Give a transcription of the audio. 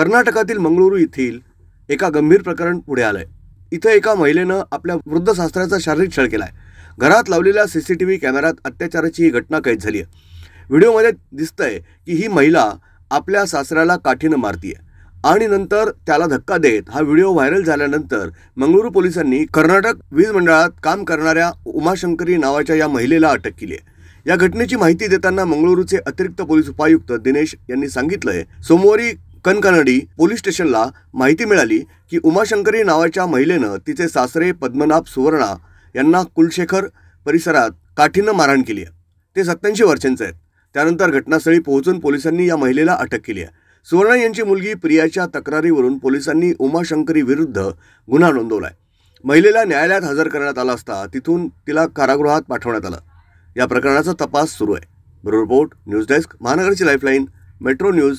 कर्नाटकातील मंगळुरू येथील एका गंभीर प्रकरण पुढे आलंय इथं एका महिलेनं आपल्या वृद्ध सासऱ्याचा शारीरिक छळ केला आहे घरात लावलेल्या सी सी टी व्ही कॅमेऱ्यात अत्याचाराची ही घटना कैद झाली आहे व्हिडिओमध्ये दिसतंय की ही महिला आपल्या सासऱ्याला काठीनं मारतीय आणि नंतर त्याला धक्का देत हा व्हिडिओ व्हायरल झाल्यानंतर मंगळुरू पोलिसांनी कर्नाटक वीज मंडळात काम करणाऱ्या उमाशंकरी नावाच्या या महिलेला अटक केली आहे या घटनेची माहिती देताना मंगळुरूचे अतिरिक्त पोलीस उपायुक्त दिनेश यांनी सांगितलंय सोमवारी कणकनडी पोलीस स्टेशनला माहिती मिळाली की उमाशंकरी नावाच्या महिलेनं तिचे सासरे पद्मनाभ सुवर्णा यांना कुलशेखर परिसरात काठीनं मारहाण केली आहे ते सत्याऐंशी वर्षांचे आहेत त्यानंतर घटनास्थळी पोहोचून पोलिसांनी या महिलेला अटक केली आहे सुवर्णा यांची मुलगी प्रियाच्या तक्रारीवरून पोलिसांनी उमाशंकरी विरुद्ध गुन्हा नोंदवला आहे महिलेला न्यायालयात हजर करण्यात आला असता तिथून तिला कारागृहात पाठवण्यात आलं या प्रकरणाचा तपास सुरू आहे ब्युरो रिपोर्ट न्यूज डेस्क महानगरची लाईफलाईन मेट्रो न्यूज